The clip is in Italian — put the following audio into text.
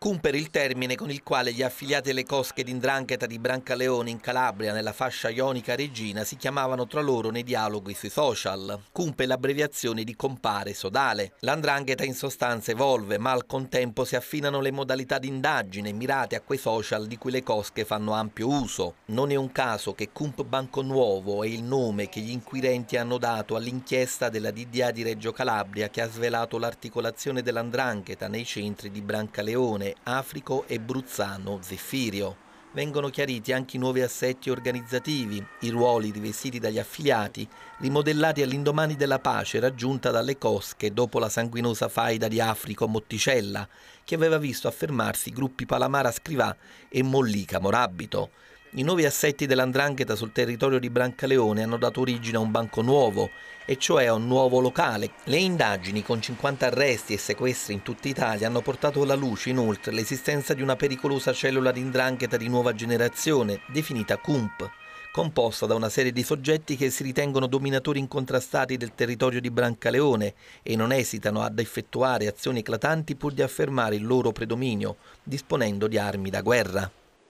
Cum per il termine con il quale gli affiliati alle cosche d'indrangheta di Brancaleone in Calabria nella fascia ionica regina si chiamavano tra loro nei dialoghi sui social. Cum per l'abbreviazione di compare sodale. L'andrangheta in sostanza evolve ma al contempo si affinano le modalità d'indagine mirate a quei social di cui le cosche fanno ampio uso. Non è un caso che Cump Banco Nuovo è il nome che gli inquirenti hanno dato all'inchiesta della DDA di Reggio Calabria che ha svelato l'articolazione dell'andrangheta nei centri di Brancaleone Africo e Bruzzano Zeffirio. Vengono chiariti anche i nuovi assetti organizzativi, i ruoli rivestiti dagli affiliati, rimodellati all'indomani della pace raggiunta dalle cosche dopo la sanguinosa faida di Africo Motticella, che aveva visto affermarsi gruppi Palamara Scrivà e Mollica Morabito. I nuovi assetti dell'andrangheta sul territorio di Brancaleone hanno dato origine a un banco nuovo, e cioè a un nuovo locale. Le indagini, con 50 arresti e sequestri in tutta Italia, hanno portato alla luce inoltre l'esistenza di una pericolosa cellula di indrangheta di nuova generazione, definita CUMP, composta da una serie di soggetti che si ritengono dominatori incontrastati del territorio di Brancaleone e non esitano ad effettuare azioni eclatanti pur di affermare il loro predominio, disponendo di armi da guerra.